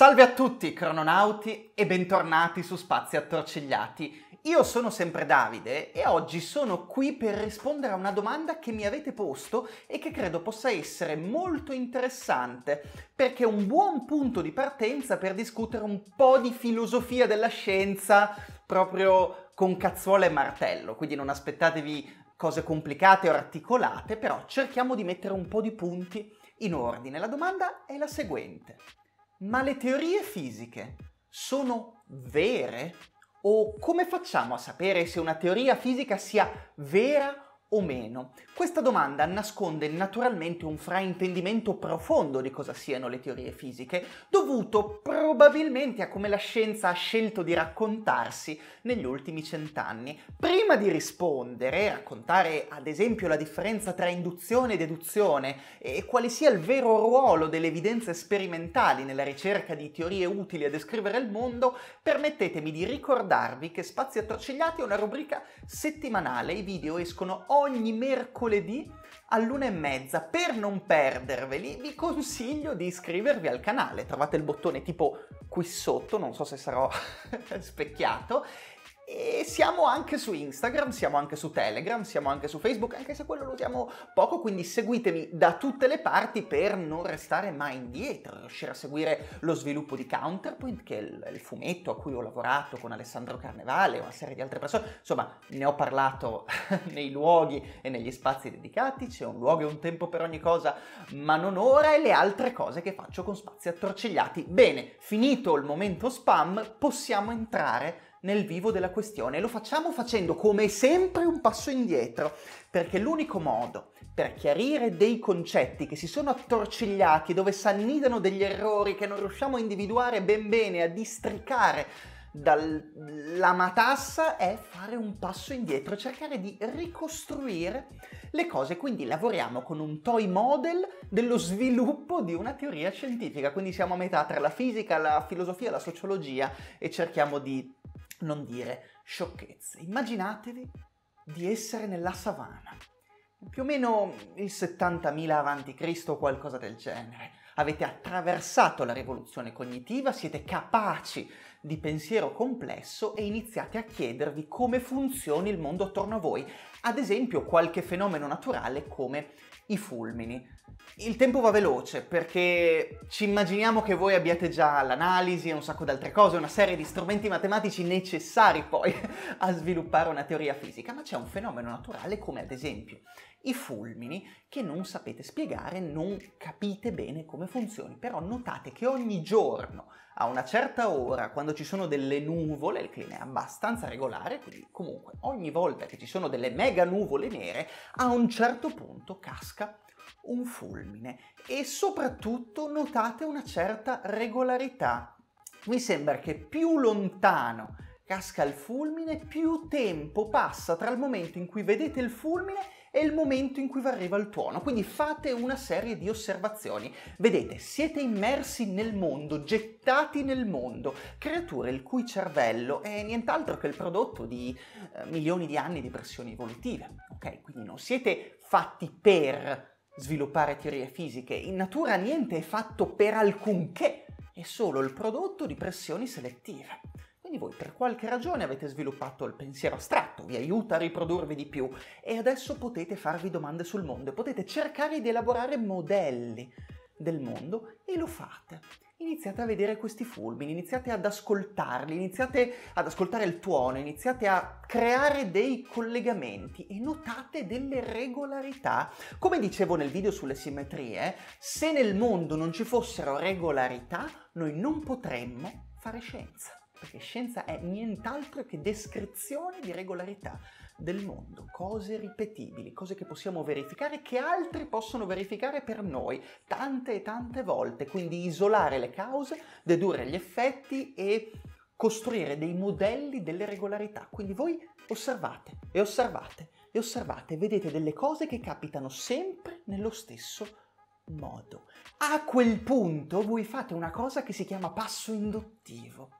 Salve a tutti crononauti e bentornati su Spazi Attorcigliati. Io sono sempre Davide e oggi sono qui per rispondere a una domanda che mi avete posto e che credo possa essere molto interessante perché è un buon punto di partenza per discutere un po' di filosofia della scienza proprio con cazzuola e martello, quindi non aspettatevi cose complicate o articolate, però cerchiamo di mettere un po' di punti in ordine. La domanda è la seguente. Ma le teorie fisiche sono vere? O come facciamo a sapere se una teoria fisica sia vera o meno? Questa domanda nasconde naturalmente un fraintendimento profondo di cosa siano le teorie fisiche, dovuto probabilmente a come la scienza ha scelto di raccontarsi negli ultimi cent'anni. Prima di rispondere, raccontare ad esempio la differenza tra induzione e deduzione e quale sia il vero ruolo delle evidenze sperimentali nella ricerca di teorie utili a descrivere il mondo, permettetemi di ricordarvi che Spazi Attorcigliati è una rubrica settimanale, i video escono ogni ogni mercoledì all'una e mezza. Per non perderveli vi consiglio di iscrivervi al canale. Trovate il bottone tipo qui sotto, non so se sarò specchiato, e siamo anche su Instagram, siamo anche su Telegram, siamo anche su Facebook, anche se quello lo usiamo poco, quindi seguitemi da tutte le parti per non restare mai indietro, riuscire a seguire lo sviluppo di Counterpoint, che è il, fumetto a cui ho lavorato con Alessandro Carnevale e una serie di altre persone. Insomma, ne ho parlato nei luoghi e negli spazi dedicati, c'è un luogo e un tempo per ogni cosa, ma non ora e le altre cose che faccio con spazi attorcigliati. Bene, finito il momento spam, possiamo entrare nel vivo della questione e lo facciamo facendo come sempre un passo indietro, perché l'unico modo per chiarire dei concetti che si sono attorcigliati, dove s'annidano degli errori che non riusciamo a individuare ben bene, a districare dalla matassa è fare un passo indietro, cercare di ricostruire le cose, quindi lavoriamo con un toy model dello sviluppo di una teoria scientifica, quindi siamo a metà tra la fisica, la filosofia, la sociologia e cerchiamo di non dire sciocchezze. Immaginatevi di essere nella savana, più o meno il 70.000 avanti Cristo o qualcosa del genere. Avete attraversato la rivoluzione cognitiva, siete capaci di pensiero complesso e iniziate a chiedervi come funzioni il mondo attorno a voi, ad esempio qualche fenomeno naturale come i fulmini. Il tempo va veloce perché ci immaginiamo che voi abbiate già l'analisi e un sacco di altre cose, una serie di strumenti matematici necessari poi a sviluppare una teoria fisica, ma c'è un fenomeno naturale come ad esempio i fulmini che non sapete spiegare, non capite bene come funzioni, però notate che ogni giorno a una certa ora, quando ci sono delle nuvole, il clima è abbastanza regolare, quindi comunque ogni volta che ci sono delle mega nuvole nere, a un certo punto casca un fulmine e soprattutto notate una certa regolarità. Mi sembra che più lontano casca il fulmine, più tempo passa tra il momento in cui vedete il fulmine e il momento in cui vi arriva il tuono. Quindi fate una serie di osservazioni. Vedete, siete immersi nel mondo, gettati nel mondo, creature il cui cervello è nient'altro che il prodotto di eh, milioni di anni di pressioni evolutive. Ok, quindi non siete fatti per sviluppare teorie fisiche. In natura niente è fatto per alcunché, è solo il prodotto di pressioni selettive. Quindi voi per qualche ragione avete sviluppato il pensiero astratto, vi aiuta a riprodurvi di più e adesso potete farvi domande sul mondo e potete cercare di elaborare modelli del mondo e lo fate iniziate a vedere questi fulmini, iniziate ad ascoltarli, iniziate ad ascoltare il tuono, iniziate a creare dei collegamenti e notate delle regolarità. Come dicevo nel video sulle simmetrie, se nel mondo non ci fossero regolarità, noi non potremmo fare scienza perché scienza è nient'altro che descrizione di regolarità del mondo, cose ripetibili, cose che possiamo verificare, che altri possono verificare per noi tante e tante volte, quindi isolare le cause, dedurre gli effetti e costruire dei modelli delle regolarità. Quindi voi osservate e osservate e osservate, vedete delle cose che capitano sempre nello stesso modo A quel punto voi fate una cosa che si chiama passo induttivo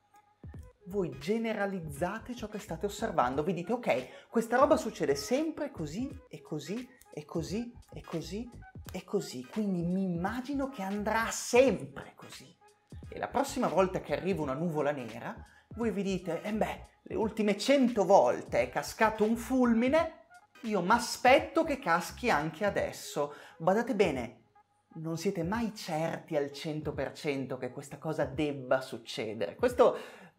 voi generalizzate ciò che state osservando, vi dite ok, questa roba succede sempre così e così e così e così e così, quindi mi immagino che andrà sempre così. E la prossima volta che arriva una nuvola nera, voi vi dite, e eh beh, le ultime cento volte è cascato un fulmine, io mi aspetto che caschi anche adesso. Badate bene, non siete mai certi al 100% che questa cosa debba succedere. Questo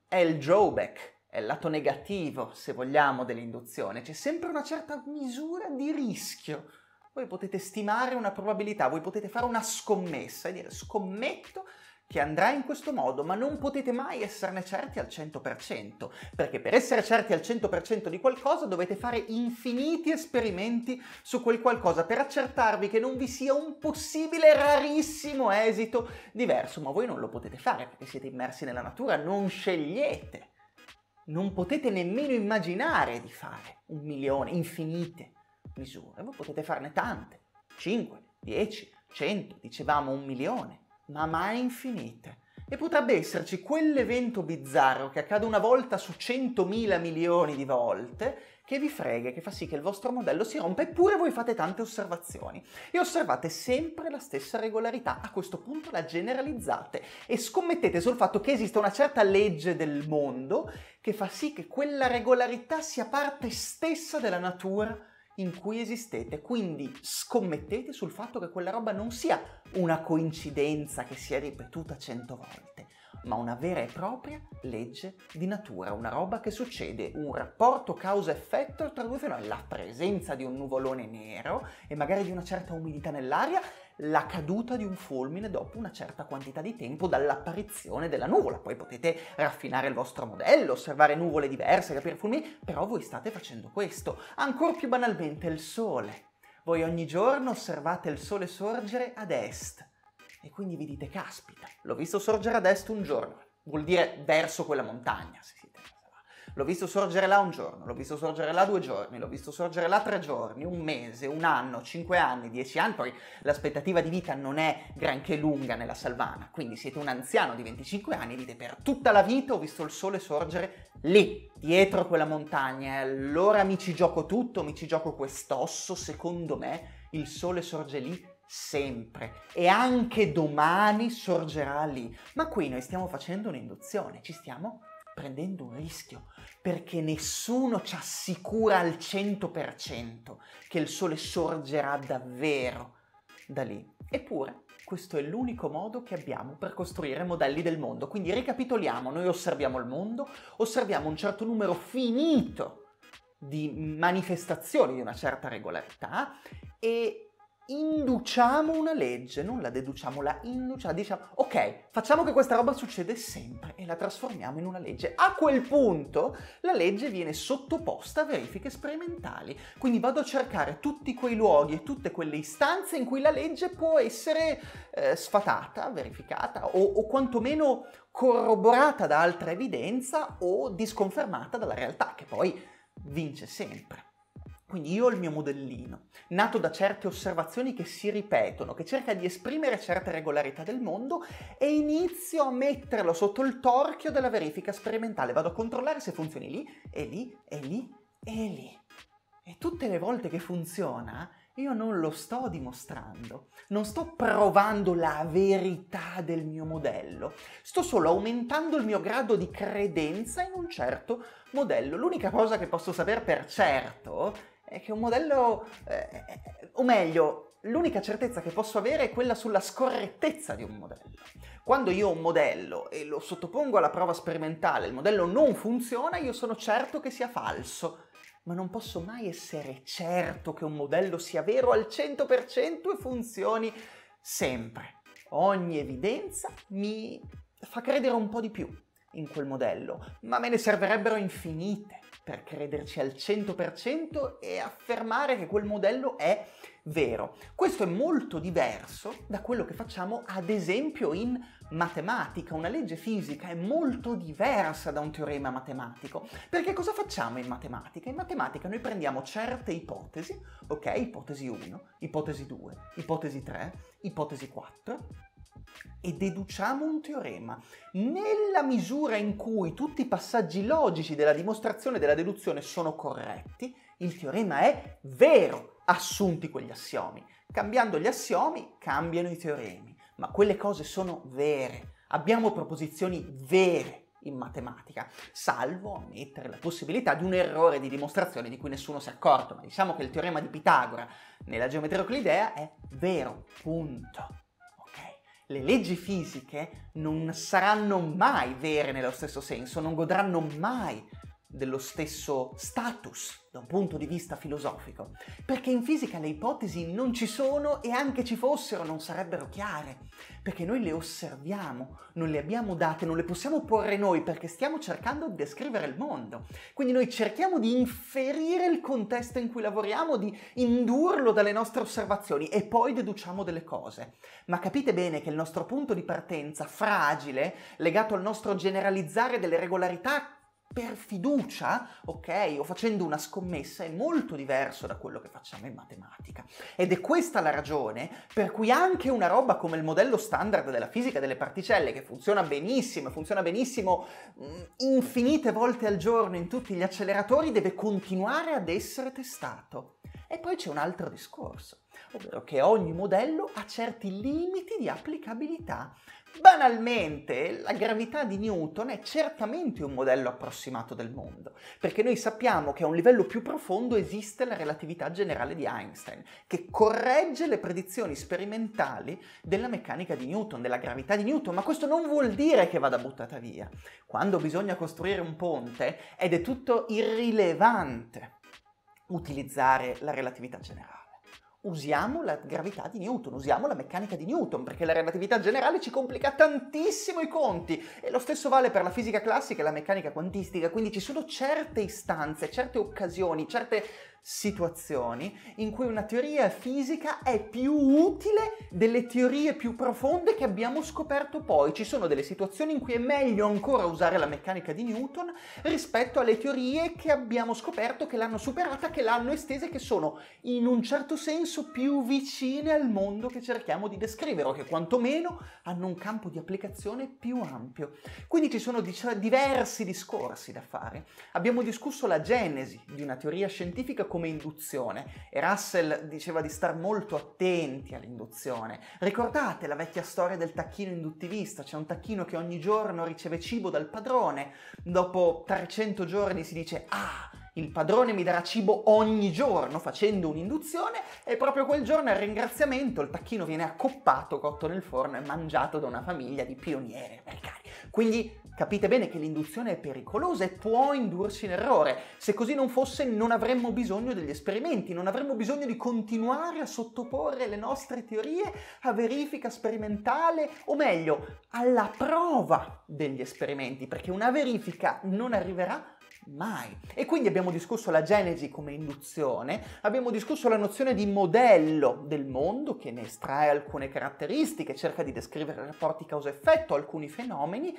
è il drawback, è il lato negativo, se vogliamo, dell'induzione. C'è sempre una certa misura di rischio. Voi potete stimare una probabilità, voi potete fare una scommessa e dire scommetto che andrà in questo modo, ma non potete mai esserne certi al 100%, perché per essere certi al 100% di qualcosa dovete fare infiniti esperimenti su quel qualcosa per accertarvi che non vi sia un possibile rarissimo esito diverso, ma voi non lo potete fare perché siete immersi nella natura, non scegliete, non potete nemmeno immaginare di fare un milione, infinite misure, voi potete farne tante, 5, 10, 100, dicevamo un milione ma mai infinite. E potrebbe esserci quell'evento bizzarro che accade una volta su 100.000 milioni di volte che vi frega, che fa sì che il vostro modello si rompa, eppure voi fate tante osservazioni. E osservate sempre la stessa regolarità, a questo punto la generalizzate e scommettete sul fatto che esista una certa legge del mondo che fa sì che quella regolarità sia parte stessa della natura in cui esistete, quindi scommettete sul fatto che quella roba non sia una coincidenza che si è ripetuta cento volte, ma una vera e propria legge di natura, una roba che succede, un rapporto causa-effetto tra due fenomeni, la presenza di un nuvolone nero e magari di una certa umidità nell'aria la caduta di un fulmine dopo una certa quantità di tempo dall'apparizione della nuvola. Poi potete raffinare il vostro modello, osservare nuvole diverse, capire fulmini, però voi state facendo questo. Ancora più banalmente il sole. Voi ogni giorno osservate il sole sorgere ad est e quindi vi dite caspita, l'ho visto sorgere ad est un giorno, vuol dire verso quella montagna, se L'ho visto sorgere là un giorno, l'ho visto sorgere là due giorni, l'ho visto sorgere là tre giorni, un mese, un anno, cinque anni, dieci anni, poi l'aspettativa di vita non è granché lunga nella salvana, quindi siete un anziano di 25 anni e dite per tutta la vita ho visto il sole sorgere lì, dietro quella montagna, e allora mi ci gioco tutto, mi ci gioco quest'osso, secondo me il sole sorge lì sempre e anche domani sorgerà lì. Ma qui noi stiamo facendo un'induzione, ci stiamo prendendo un rischio, perché nessuno ci assicura al 100% che il sole sorgerà davvero da lì. Eppure, questo è l'unico modo che abbiamo per costruire modelli del mondo. Quindi ricapitoliamo, noi osserviamo il mondo, osserviamo un certo numero finito di manifestazioni di una certa regolarità e induciamo una legge, non la deduciamo, la induciamo, diciamo ok, facciamo che questa roba succede sempre e la trasformiamo in una legge. A quel punto la legge viene sottoposta a verifiche sperimentali, quindi vado a cercare tutti quei luoghi e tutte quelle istanze in cui la legge può essere eh, sfatata, verificata o, o quantomeno corroborata da altra evidenza o disconfermata dalla realtà, che poi vince sempre. Quindi io ho il mio modellino, nato da certe osservazioni che si ripetono, che cerca di esprimere certe regolarità del mondo e inizio a metterlo sotto il torchio della verifica sperimentale. Vado a controllare se funzioni lì e lì e lì e lì. E tutte le volte che funziona, io non lo sto dimostrando, non sto provando la verità del mio modello, sto solo aumentando il mio grado di credenza in un certo modello. L'unica cosa che posso sapere per certo è che un modello, eh, o meglio, l'unica certezza che posso avere è quella sulla scorrettezza di un modello. Quando io ho un modello e lo sottopongo alla prova sperimentale, il modello non funziona, io sono certo che sia falso, ma non posso mai essere certo che un modello sia vero al 100% e funzioni sempre. Ogni evidenza mi fa credere un po' di più in quel modello, ma me ne servirebbero infinite per crederci al 100% e affermare che quel modello è vero. Questo è molto diverso da quello che facciamo ad esempio in matematica. Una legge fisica è molto diversa da un teorema matematico. Perché cosa facciamo in matematica? In matematica noi prendiamo certe ipotesi, ok? Ipotesi 1, ipotesi 2, ipotesi 3, ipotesi 4 e deduciamo un teorema. Nella misura in cui tutti i passaggi logici della dimostrazione e della deduzione sono corretti, il teorema è vero, assunti quegli assiomi. Cambiando gli assiomi cambiano i teoremi, ma quelle cose sono vere. Abbiamo proposizioni vere in matematica, salvo ammettere la possibilità di un errore di dimostrazione di cui nessuno si è accorto, ma diciamo che il teorema di Pitagora nella geometria euclidea è vero, punto le leggi fisiche non saranno mai vere nello stesso senso, non godranno mai dello stesso status da un punto di vista filosofico, perché in fisica le ipotesi non ci sono e anche ci fossero non sarebbero chiare, perché noi le osserviamo, non le abbiamo date, non le possiamo porre noi perché stiamo cercando di descrivere il mondo. Quindi noi cerchiamo di inferire il contesto in cui lavoriamo, di indurlo dalle nostre osservazioni e poi deduciamo delle cose. Ma capite bene che il nostro punto di partenza fragile, legato al nostro generalizzare delle regolarità per fiducia, ok, o facendo una scommessa è molto diverso da quello che facciamo in matematica. Ed è questa la ragione per cui anche una roba come il modello standard della fisica delle particelle, che funziona benissimo, funziona benissimo mm, infinite volte al giorno in tutti gli acceleratori, deve continuare ad essere testato. E poi c'è un altro discorso, ovvero che ogni modello ha certi limiti di applicabilità Banalmente, la gravità di Newton è certamente un modello approssimato del mondo, perché noi sappiamo che a un livello più profondo esiste la relatività generale di Einstein, che corregge le predizioni sperimentali della meccanica di Newton, della gravità di Newton, ma questo non vuol dire che vada buttata via. Quando bisogna costruire un ponte è del tutto irrilevante utilizzare la relatività generale usiamo la gravità di Newton, usiamo la meccanica di Newton, perché la relatività generale ci complica tantissimo i conti e lo stesso vale per la fisica classica e la meccanica quantistica, quindi ci sono certe istanze, certe occasioni, certe situazioni in cui una teoria fisica è più utile delle teorie più profonde che abbiamo scoperto poi. Ci sono delle situazioni in cui è meglio ancora usare la meccanica di Newton rispetto alle teorie che abbiamo scoperto, che l'hanno superata, che l'hanno estesa e che sono in un certo senso più vicine al mondo che cerchiamo di descrivere o che quantomeno hanno un campo di applicazione più ampio. Quindi ci sono dic- diversi discorsi da fare. Abbiamo discusso la genesi di una teoria scientifica come induzione e Russell diceva di star molto attenti all'induzione. Ricordate la vecchia storia del tacchino induttivista? C'è un tacchino che ogni giorno riceve cibo dal padrone, dopo 300 giorni si dice ah! Il padrone mi darà cibo ogni giorno facendo un'induzione e proprio quel giorno al ringraziamento il tacchino viene accoppato, cotto nel forno e mangiato da una famiglia di pionieri americani. Quindi Capite bene che l'induzione è pericolosa e può indurci in errore. Se così non fosse non avremmo bisogno degli esperimenti, non avremmo bisogno di continuare a sottoporre le nostre teorie a verifica sperimentale, o meglio, alla prova degli esperimenti, perché una verifica non arriverà mai. E quindi abbiamo discusso la genesi come induzione, abbiamo discusso la nozione di modello del mondo che ne estrae alcune caratteristiche, cerca di descrivere rapporti causa-effetto, alcuni fenomeni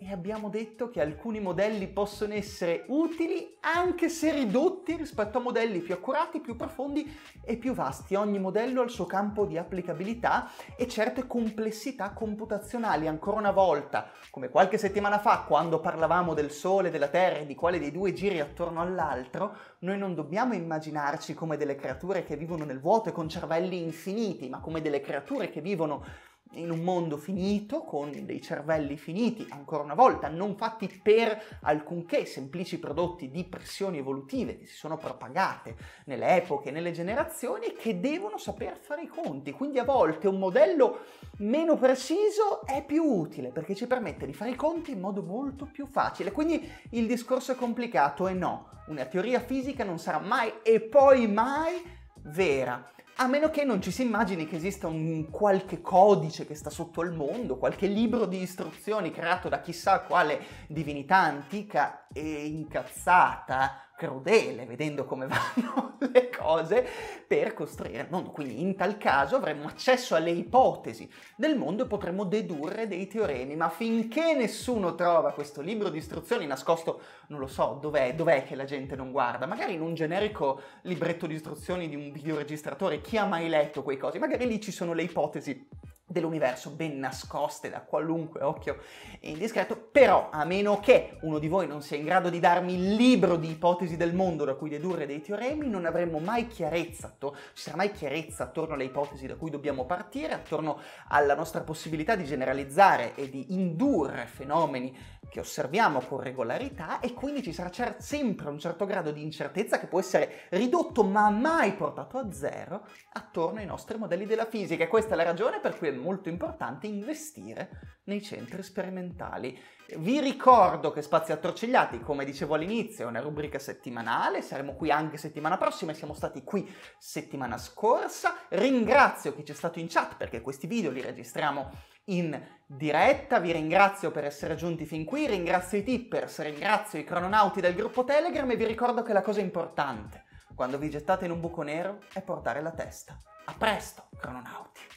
e abbiamo detto che alcuni modelli possono essere utili anche se ridotti rispetto a modelli più accurati, più profondi e più vasti. Ogni modello ha il suo campo di applicabilità e certe complessità computazionali. Ancora una volta, come qualche settimana fa quando parlavamo del Sole, della Terra e di quale dei due giri attorno all'altro, noi non dobbiamo immaginarci come delle creature che vivono nel vuoto e con cervelli infiniti, ma come delle creature che vivono in un mondo finito, con dei cervelli finiti, ancora una volta, non fatti per alcunché, semplici prodotti di pressioni evolutive che si sono propagate nelle epoche, nelle generazioni che devono saper fare i conti. Quindi a volte un modello meno preciso è più utile perché ci permette di fare i conti in modo molto più facile. Quindi il discorso è complicato e no, una teoria fisica non sarà mai e poi mai vera a meno che non ci si immagini che esista un qualche codice che sta sotto al mondo, qualche libro di istruzioni creato da chissà quale divinità antica e incazzata crudele vedendo come vanno le cose per costruire il mondo. Quindi in tal caso avremmo accesso alle ipotesi del mondo e potremmo dedurre dei teoremi, ma finché nessuno trova questo libro di istruzioni nascosto, non lo so, dov'è, dov'è che la gente non guarda, magari in un generico libretto di istruzioni di un videoregistratore, chi ha mai letto quei cosi? Magari lì ci sono le ipotesi dell'universo ben nascoste da qualunque occhio indiscreto, però a meno che uno di voi non sia in grado di darmi il libro di ipotesi del mondo da cui dedurre dei teoremi, non avremo mai chiarezza, ci sarà mai chiarezza attorno alle ipotesi da cui dobbiamo partire, attorno alla nostra possibilità di generalizzare e di indurre fenomeni che osserviamo con regolarità e quindi ci sarà cer- sempre un certo grado di incertezza che può essere ridotto ma mai portato a zero attorno ai nostri modelli della fisica. E questa è la ragione per cui è molto importante investire nei centri sperimentali. Vi ricordo che Spazi Attorcigliati, come dicevo all'inizio, è una rubrica settimanale, saremo qui anche settimana prossima, siamo stati qui settimana scorsa. Ringrazio chi c'è stato in chat perché questi video li registriamo in diretta, vi ringrazio per essere giunti fin qui, ringrazio i tippers, ringrazio i crononauti del gruppo Telegram e vi ricordo che la cosa importante quando vi gettate in un buco nero è portare la testa. A presto, crononauti!